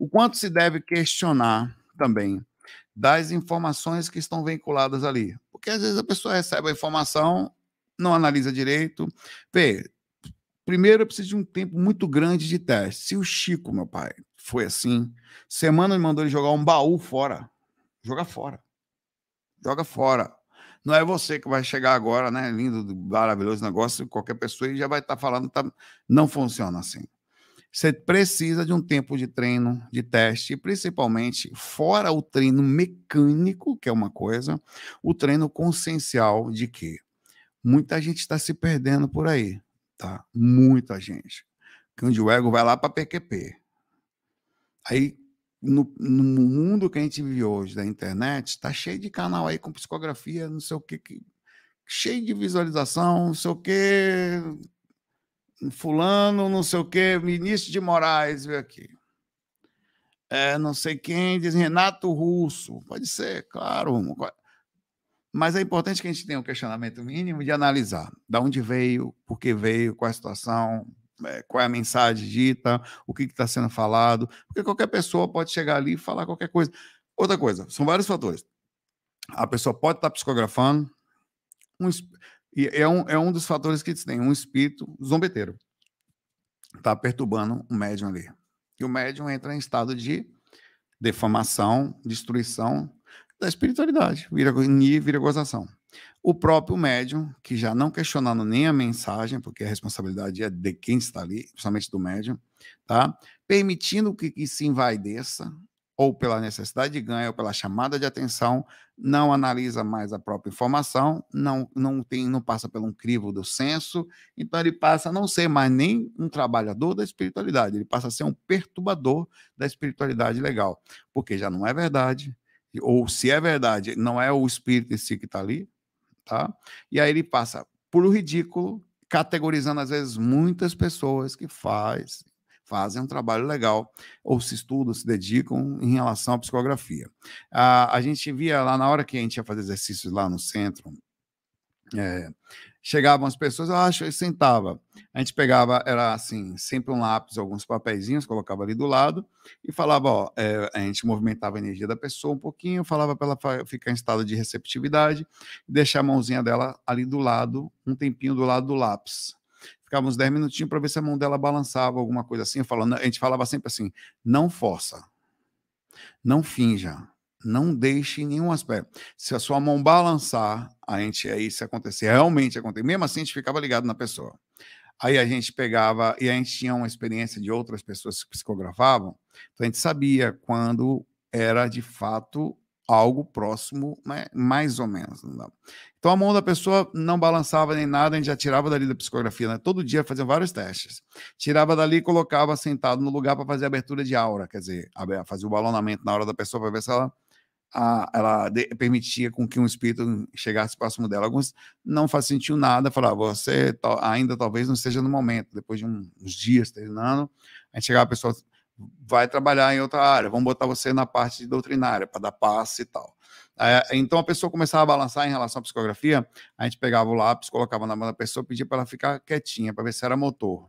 O quanto se deve questionar também das informações que estão vinculadas ali. Porque às vezes a pessoa recebe a informação, não analisa direito. Vê, primeiro eu preciso de um tempo muito grande de teste. Se o Chico, meu pai, foi assim, semana me mandou ele jogar um baú fora. Joga fora. Joga fora. Não é você que vai chegar agora, né? Lindo, maravilhoso negócio. Qualquer pessoa já vai estar tá falando, tá... não funciona assim. Você precisa de um tempo de treino, de teste, principalmente fora o treino mecânico, que é uma coisa, o treino consciencial de que muita gente está se perdendo por aí, tá? Muita gente. Onde o ego vai lá para PQP. Aí, no, no, mundo que a gente vive hoje da internet, está cheio de canal aí com psicografia, não sei o que, que cheio de visualização, não sei o que, fulano, não sei o quê, Vinícius de Moraes veio aqui. É, não sei quem, diz Renato Russo. Pode ser, claro. Mas é importante que a gente tenha um questionamento mínimo de analisar da onde veio, por que veio, qual é a situação, é, qual é a mensagem dita, o que está sendo falado, porque qualquer pessoa pode chegar ali e falar qualquer coisa. Outra coisa, são vários fatores. A pessoa pode estar tá psicografando, um, e é um, é um dos fatores que tem um espírito zombeteiro. Está perturbando o médium ali. E o médium entra em estado de defamação, destruição da espiritualidade, vira vira gozação. O próprio médium, que já não questionando nem a mensagem, porque a responsabilidade é de quem está ali, principalmente do médium, tá? Permitindo que, que se envaideça, ou pela necessidade de ganho, ou pela chamada de atenção, não analisa mais a própria informação, não, não, tem, não passa pelo um crivo do senso, então ele passa a não ser mais nem um trabalhador da espiritualidade, ele passa a ser um perturbador da espiritualidade legal, porque já não é verdade, ou se é verdade, não é o espírito em si que está ali, tá? E aí ele passa por o ridículo, categorizando às vezes muitas pessoas que faz fazem um trabalho legal, ou se estudam, se dedicam em relação à psicografia. A, a gente via lá na hora que a gente ia fazer exercícios lá no centro, é, chegavam as pessoas, eu acho, e sentava. A gente pegava, era assim, sempre um lápis, alguns papeizinhos, colocava ali do lado e falava, ó, é, a gente movimentava a energia da pessoa um pouquinho, falava para ela ficar em estado de receptividade, deixar a mãozinha dela ali do lado, um tempinho do lado do lápis ficava uns 10 minutinhos para ver se a mão dela balançava, alguma coisa assim. a gente falava sempre assim: não força, não finja, não deixe em nenhum aspecto. Se a sua mão balançar, a gente aí se acontecer, realmente acontecer. Mesmo assim, a gente ficava ligado na pessoa. Aí a gente pegava e a gente tinha uma experiência de outras pessoas que psicografavam, então a gente sabia quando era de fato algo próximo, né? mais ou menos. Então a mão da pessoa não balançava nem nada, a gente já tirava dali da psicografia, né? todo dia fazia vários testes. Tirava dali e colocava sentado no lugar para fazer a abertura de aura, quer dizer, fazer o balonamento na hora da pessoa para ver se ela a, ela de, permitia com que um espírito chegasse próximo dela. Alguns não sentiu nada, falavam, você to, ainda talvez não seja no momento, depois de um, uns dias treinando, a gente chegava a pessoa vai trabalhar em outra área, vamos botar você na parte doutrinária, para dar passe e tal. É, então a pessoa começava a balançar em relação à psicografia, a gente pegava o lápis, colocava na mão da pessoa, pedia para ela ficar quietinha, para ver se era motor.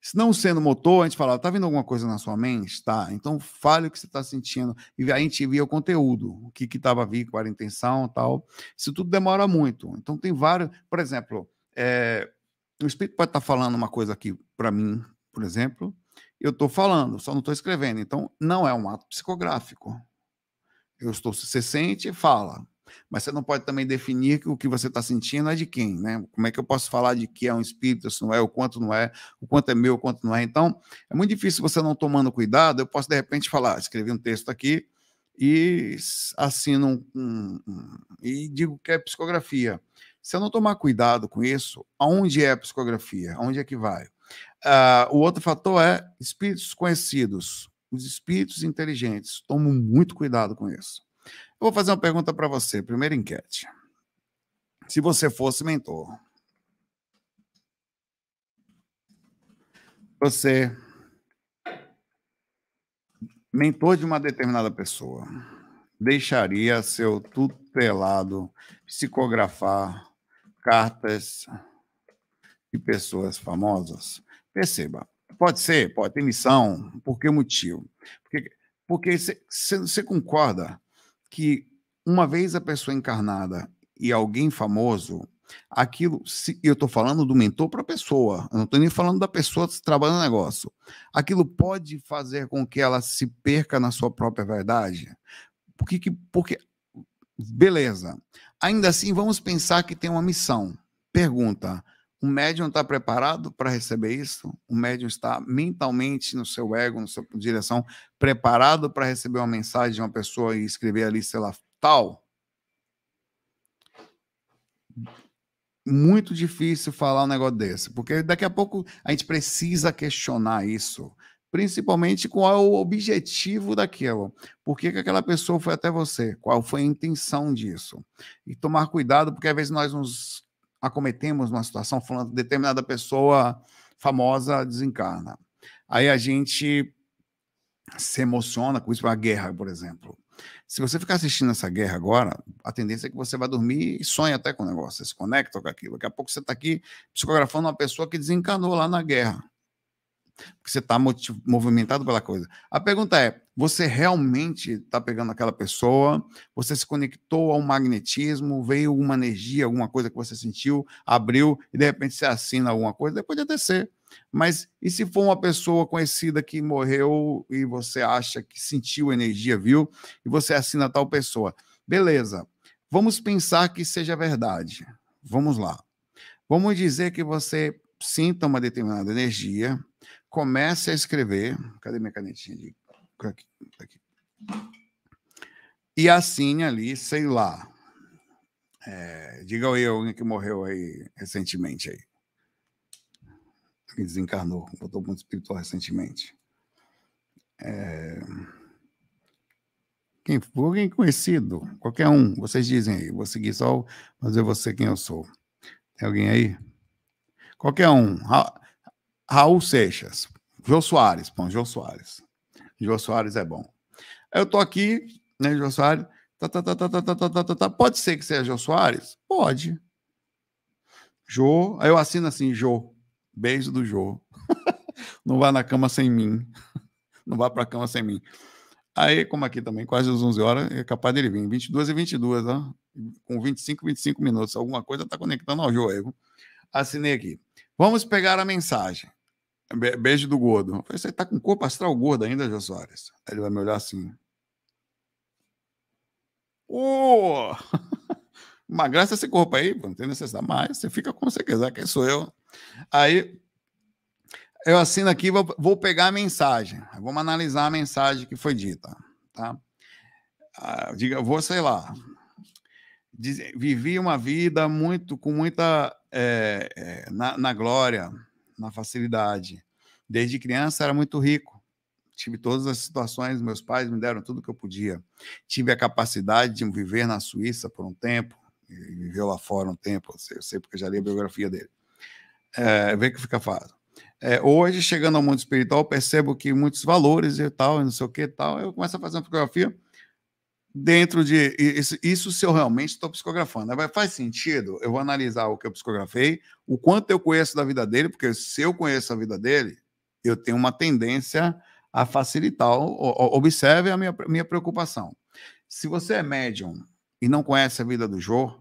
Se não sendo motor, a gente falava, tá vendo alguma coisa na sua mente? Tá, então fale o que você está sentindo. E a gente via o conteúdo, o que estava que vindo, qual era a intenção tal. Isso tudo demora muito. Então tem vários, por exemplo, é, o espírito pode estar tá falando uma coisa aqui para mim, por exemplo, eu estou falando, só não estou escrevendo. Então, não é um ato psicográfico. Eu estou, você sente, fala. Mas você não pode também definir que o que você está sentindo é de quem, né? Como é que eu posso falar de que é um espírito, se não é, o quanto não é, o quanto é meu, o quanto não é. Então, é muito difícil você não tomando cuidado. Eu posso, de repente, falar, ah, escrevi um texto aqui e assino um, um, um e digo que é psicografia. Se eu não tomar cuidado com isso, aonde é a psicografia? Aonde é que vai? Uh, o outro fator é espíritos conhecidos. Os espíritos inteligentes Tomo muito cuidado com isso. Eu vou fazer uma pergunta para você, primeira enquete. Se você fosse mentor, você mentor de uma determinada pessoa, deixaria seu tutelado psicografar cartas de pessoas famosas? Perceba, pode ser, pode ter missão, por que motivo? Porque porque você concorda que uma vez a pessoa encarnada e alguém famoso, aquilo, se, eu estou falando do mentor para a pessoa, eu não estou nem falando da pessoa trabalhando no negócio. Aquilo pode fazer com que ela se perca na sua própria verdade? Porque, que, porque beleza. Ainda assim, vamos pensar que tem uma missão. Pergunta: o médium está preparado para receber isso? O médium está mentalmente no seu ego, na sua direção, preparado para receber uma mensagem de uma pessoa e escrever ali, sei lá, tal? Muito difícil falar um negócio desse, porque daqui a pouco a gente precisa questionar isso, principalmente qual é o objetivo daquilo. Por que, que aquela pessoa foi até você? Qual foi a intenção disso? E tomar cuidado, porque às vezes nós nos acometemos uma situação falando determinada pessoa famosa desencarna. Aí a gente se emociona com isso, a guerra, por exemplo. Se você ficar assistindo essa guerra agora, a tendência é que você vai dormir e sonha até com o negócio, você se conecta com aquilo. Daqui a pouco você está aqui psicografando uma pessoa que desencarnou lá na guerra porque você está movimentado pela coisa. A pergunta é: você realmente está pegando aquela pessoa? Você se conectou ao magnetismo? Veio uma energia, alguma coisa que você sentiu, abriu e de repente você assina alguma coisa? Depois de descer. Mas e se for uma pessoa conhecida que morreu e você acha que sentiu energia, viu? E você assina tal pessoa? Beleza. Vamos pensar que seja verdade. Vamos lá. Vamos dizer que você sinta uma determinada energia, comece a escrever. Cadê minha canetinha? ali Aqui, aqui. E assine ali, sei lá. É, diga aí alguém que morreu aí recentemente aí. Que desencarnou, voltou muito espiritual recentemente. É... Quem alguém conhecido, qualquer um, vocês dizem aí. Vou seguir só, fazer você quem eu sou. Tem alguém aí? Qualquer um. Raul Seixas. Jô Soares. Bom, Jô Soares. Jô Soares é bom. Eu tô aqui, né, Jô Soares? Tá, tá, tá, tá, tá, tá, tá, tá, tá. Pode ser que seja Jô Soares? Pode. Jô. Aí eu assino assim, Jô. Beijo do Jô. Não vá na cama sem mim. Não vá pra cama sem mim. Aí, como aqui também, quase às 11 horas, é capaz dele vir. 22 e 22, ó. Com 25, 25 minutos. Alguma coisa tá conectando ao aí. Assinei aqui. Vamos pegar a mensagem. Beijo do gordo. Eu falei, você tá com corpo astral gordo ainda, Jô Soares? Aí ele vai me olhar assim. Ô! Oh! magraça esse corpo aí, não tem necessidade mais. Você fica como você quiser, quem sou eu? Aí eu assino aqui, vou, vou pegar a mensagem. Vamos analisar a mensagem que foi dita. Tá? Ah, diga, vou, sei lá. Diz, vivi uma vida muito com muita. É, é, na, na glória na facilidade. Desde criança era muito rico. Tive todas as situações, meus pais me deram tudo que eu podia. Tive a capacidade de viver na Suíça por um tempo, e viveu lá fora um tempo, eu sei porque já li a biografia dele. É, vê que fica fácil. É, hoje, chegando ao mundo espiritual, percebo que muitos valores e tal, e não sei o que tal, eu começo a fazer uma fotografia, dentro de. Isso, isso se eu realmente estou psicografando. Né? vai Faz sentido eu vou analisar o que eu psicografei, o quanto eu conheço da vida dele, porque se eu conheço a vida dele, eu tenho uma tendência a facilitar. Observe a minha, minha preocupação. Se você é médium e não conhece a vida do Jô,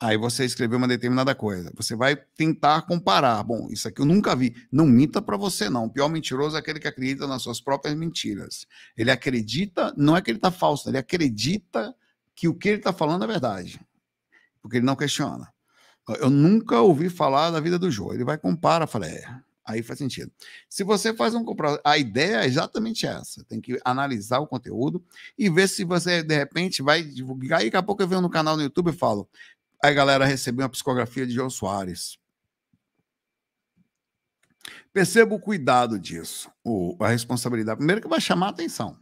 Aí você escreveu uma determinada coisa. Você vai tentar comparar. Bom, isso aqui eu nunca vi. Não minta para você, não. O pior mentiroso é aquele que acredita nas suas próprias mentiras. Ele acredita, não é que ele está falso, ele acredita que o que ele está falando é verdade. Porque ele não questiona. Eu nunca ouvi falar da vida do João. Ele vai comparar, fala, é, aí faz sentido. Se você faz um comparativo, a ideia é exatamente essa. Tem que analisar o conteúdo e ver se você, de repente, vai divulgar. E daqui a pouco eu venho no canal no YouTube e falo: Aí, galera, recebeu uma psicografia de João Soares. Perceba o cuidado disso, a responsabilidade. Primeiro que vai chamar a atenção.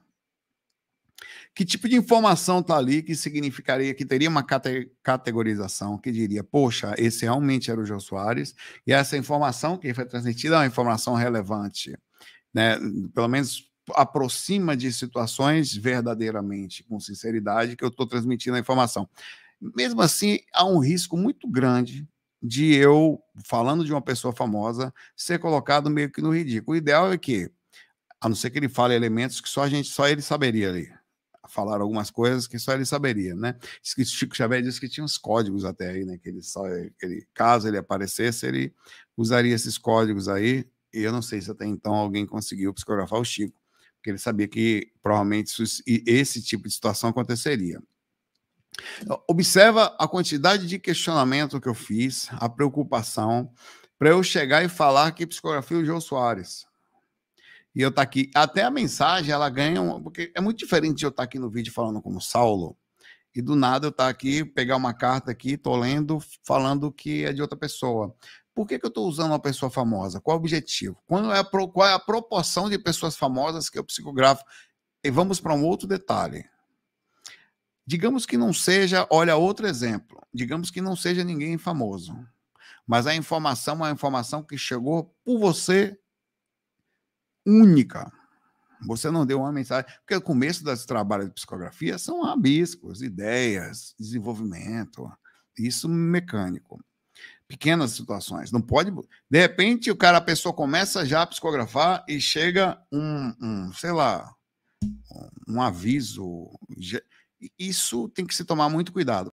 Que tipo de informação está ali que significaria que teria uma cate categorização que diria, poxa, esse realmente era o João Soares, e essa informação que foi transmitida é uma informação relevante, né? pelo menos aproxima de situações verdadeiramente, com sinceridade, que eu estou transmitindo a informação. Mesmo assim, há um risco muito grande de eu, falando de uma pessoa famosa, ser colocado meio que no ridículo. O ideal é que, a não ser que ele fale elementos que só a gente, só ele saberia ali. Falar algumas coisas que só ele saberia, né? Chico Xavier disse que tinha uns códigos até aí, né? Que ele só, ele, caso ele aparecesse, ele usaria esses códigos aí. E eu não sei se até então alguém conseguiu psicografar o Chico, porque ele sabia que provavelmente esse tipo de situação aconteceria. Observa a quantidade de questionamento que eu fiz, a preocupação, para eu chegar e falar que psicografia é o João Soares. E eu estar tá aqui. Até a mensagem, ela ganha. Um, porque é muito diferente de eu estar tá aqui no vídeo falando como Saulo, e do nada eu estar tá aqui, pegar uma carta aqui, tô lendo, falando que é de outra pessoa. Por que, que eu estou usando uma pessoa famosa? Qual o objetivo? Quando é a, pro, qual é a proporção de pessoas famosas que eu psicografo? E vamos para um outro detalhe Digamos que não seja, olha outro exemplo, digamos que não seja ninguém famoso, mas a informação é a informação que chegou por você única. Você não deu uma mensagem, porque o começo das trabalhos de psicografia são rabiscos, ideias, desenvolvimento, isso mecânico. Pequenas situações, não pode. De repente, o cara, a pessoa começa já a psicografar e chega um, um sei lá, um aviso isso tem que se tomar muito cuidado.